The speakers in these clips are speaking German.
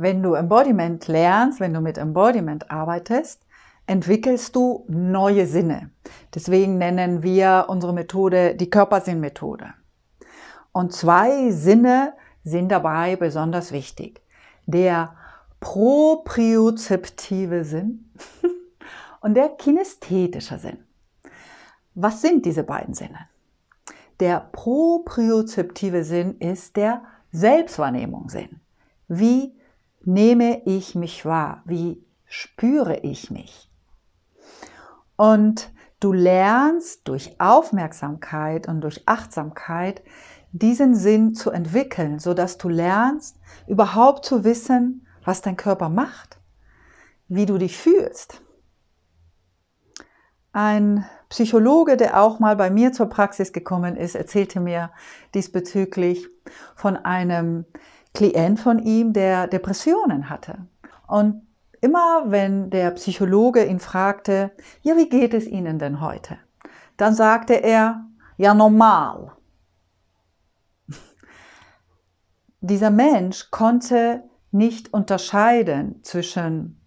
Wenn du Embodiment lernst, wenn du mit Embodiment arbeitest, entwickelst du neue Sinne. Deswegen nennen wir unsere Methode die Körpersinnmethode. Und zwei Sinne sind dabei besonders wichtig. Der propriozeptive Sinn und der kinästhetische Sinn. Was sind diese beiden Sinne? Der propriozeptive Sinn ist der Selbstwahrnehmungssinn. Wie nehme ich mich wahr? Wie spüre ich mich? Und du lernst durch Aufmerksamkeit und durch Achtsamkeit diesen Sinn zu entwickeln, sodass du lernst, überhaupt zu wissen, was dein Körper macht, wie du dich fühlst. Ein Psychologe, der auch mal bei mir zur Praxis gekommen ist, erzählte mir diesbezüglich von einem Klient von ihm, der Depressionen hatte. Und immer wenn der Psychologe ihn fragte, ja, wie geht es Ihnen denn heute? Dann sagte er, ja, normal. Dieser Mensch konnte nicht unterscheiden zwischen,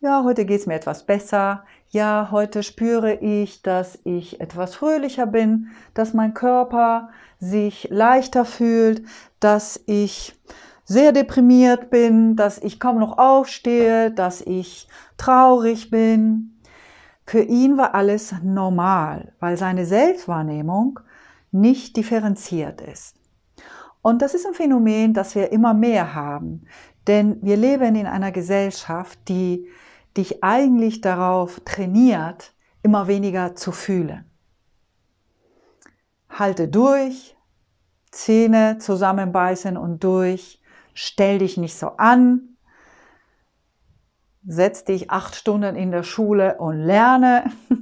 ja, heute geht es mir etwas besser, ja, heute spüre ich, dass ich etwas fröhlicher bin, dass mein Körper sich leichter fühlt, dass ich sehr deprimiert bin, dass ich kaum noch aufstehe, dass ich traurig bin. Für ihn war alles normal, weil seine Selbstwahrnehmung nicht differenziert ist. Und das ist ein Phänomen, das wir immer mehr haben, denn wir leben in einer Gesellschaft, die dich eigentlich darauf trainiert, immer weniger zu fühlen. Halte durch, Zähne zusammenbeißen und durch, stell dich nicht so an, setz dich acht Stunden in der Schule und lerne.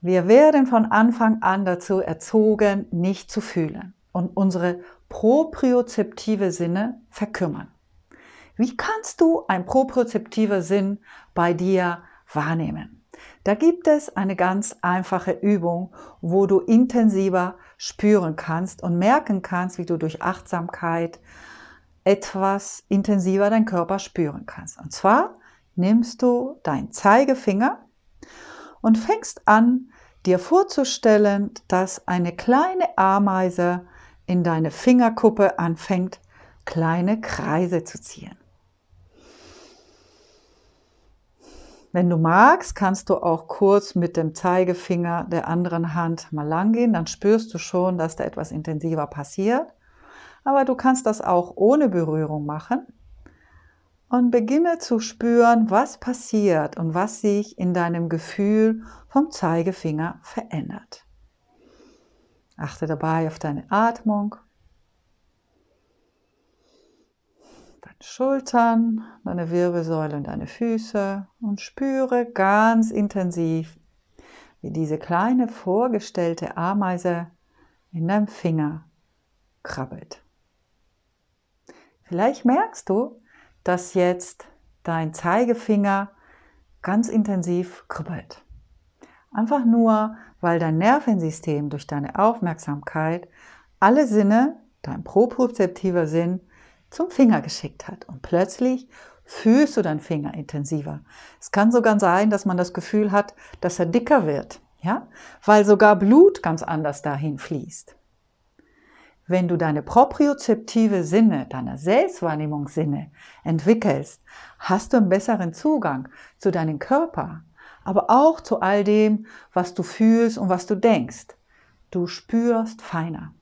Wir werden von Anfang an dazu erzogen, nicht zu fühlen und unsere propriozeptive Sinne verkümmern. Wie kannst du ein propriozeptiver Sinn bei dir wahrnehmen? Da gibt es eine ganz einfache Übung, wo du intensiver spüren kannst und merken kannst, wie du durch Achtsamkeit etwas intensiver deinen Körper spüren kannst. Und zwar nimmst du deinen Zeigefinger und fängst an, dir vorzustellen, dass eine kleine Ameise in deine Fingerkuppe anfängt, kleine Kreise zu ziehen. Wenn du magst, kannst du auch kurz mit dem Zeigefinger der anderen Hand mal langgehen. Dann spürst du schon, dass da etwas intensiver passiert. Aber du kannst das auch ohne Berührung machen. Und beginne zu spüren, was passiert und was sich in deinem Gefühl vom Zeigefinger verändert. Achte dabei auf deine Atmung Schultern, deine Wirbelsäule und deine Füße und spüre ganz intensiv, wie diese kleine vorgestellte Ameise in deinem Finger krabbelt. Vielleicht merkst du, dass jetzt dein Zeigefinger ganz intensiv kribbelt. Einfach nur, weil dein Nervensystem durch deine Aufmerksamkeit alle Sinne, dein propriozeptiver Sinn, zum Finger geschickt hat. Und plötzlich fühlst du deinen Finger intensiver. Es kann sogar sein, dass man das Gefühl hat, dass er dicker wird, ja? weil sogar Blut ganz anders dahin fließt. Wenn du deine propriozeptive Sinne, deine Selbstwahrnehmungssinne entwickelst, hast du einen besseren Zugang zu deinem Körper, aber auch zu all dem, was du fühlst und was du denkst. Du spürst feiner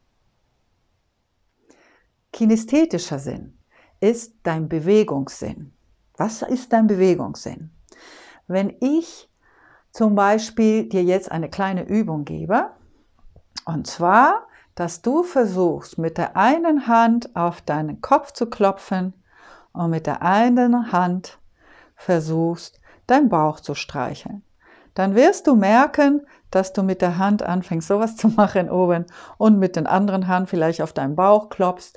kinesthetischer Sinn ist dein Bewegungssinn. Was ist dein Bewegungssinn? Wenn ich zum Beispiel dir jetzt eine kleine Übung gebe, und zwar, dass du versuchst, mit der einen Hand auf deinen Kopf zu klopfen und mit der anderen Hand versuchst, deinen Bauch zu streicheln dann wirst du merken, dass du mit der Hand anfängst, sowas zu machen oben und mit den anderen Hand vielleicht auf deinen Bauch klopfst.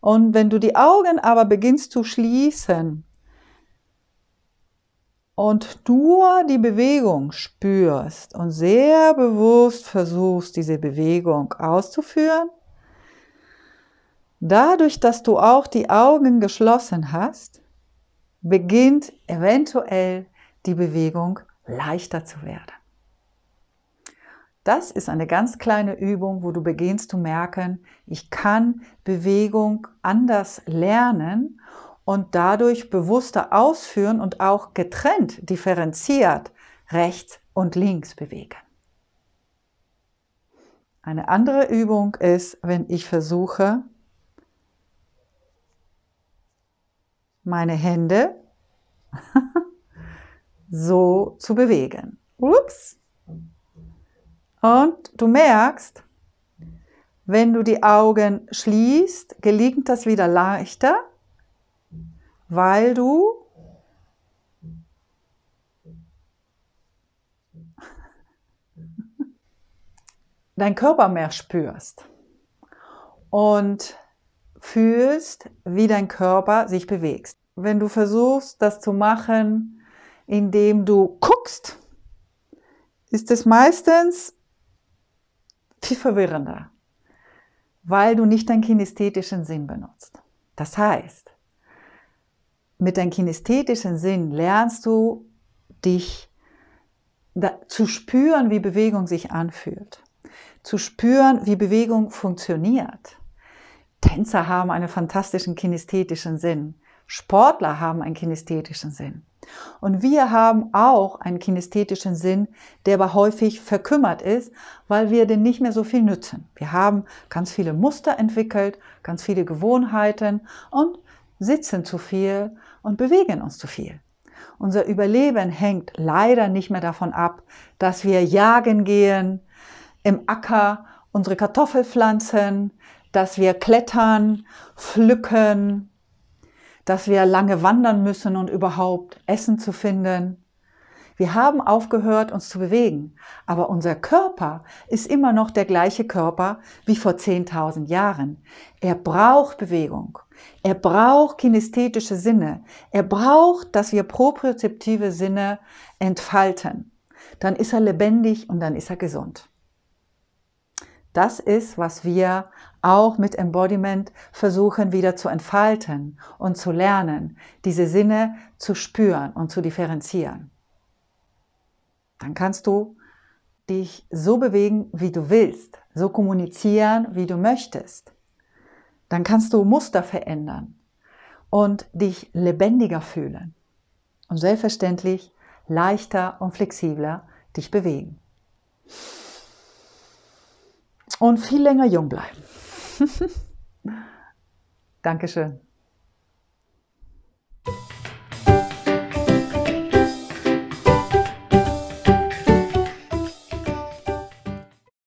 Und wenn du die Augen aber beginnst zu schließen und nur die Bewegung spürst und sehr bewusst versuchst, diese Bewegung auszuführen, dadurch, dass du auch die Augen geschlossen hast, beginnt eventuell die Bewegung leichter zu werden. Das ist eine ganz kleine Übung, wo du beginnst zu merken, ich kann Bewegung anders lernen und dadurch bewusster ausführen und auch getrennt, differenziert rechts und links bewegen. Eine andere Übung ist, wenn ich versuche, meine Hände so zu bewegen. Ups. Und du merkst, wenn du die Augen schließt, gelingt das wieder leichter, weil du deinen Körper mehr spürst und fühlst, wie dein Körper sich bewegt. Wenn du versuchst, das zu machen, indem du guckst, ist es meistens viel verwirrender, weil du nicht deinen kinästhetischen Sinn benutzt. Das heißt, mit deinem kinästhetischen Sinn lernst du dich zu spüren, wie Bewegung sich anfühlt, zu spüren, wie Bewegung funktioniert. Tänzer haben einen fantastischen kinästhetischen Sinn. Sportler haben einen kinästhetischen Sinn. Und wir haben auch einen kinesthetischen Sinn, der aber häufig verkümmert ist, weil wir den nicht mehr so viel nützen. Wir haben ganz viele Muster entwickelt, ganz viele Gewohnheiten und sitzen zu viel und bewegen uns zu viel. Unser Überleben hängt leider nicht mehr davon ab, dass wir jagen gehen, im Acker unsere Kartoffel pflanzen, dass wir klettern, pflücken, dass wir lange wandern müssen und überhaupt Essen zu finden. Wir haben aufgehört, uns zu bewegen, aber unser Körper ist immer noch der gleiche Körper wie vor 10.000 Jahren. Er braucht Bewegung, er braucht kinesthetische Sinne, er braucht, dass wir propriozeptive Sinne entfalten. Dann ist er lebendig und dann ist er gesund. Das ist, was wir auch mit Embodiment versuchen wieder zu entfalten und zu lernen, diese Sinne zu spüren und zu differenzieren. Dann kannst du dich so bewegen, wie du willst, so kommunizieren, wie du möchtest. Dann kannst du Muster verändern und dich lebendiger fühlen und selbstverständlich leichter und flexibler dich bewegen. Und viel länger jung bleiben. Dankeschön.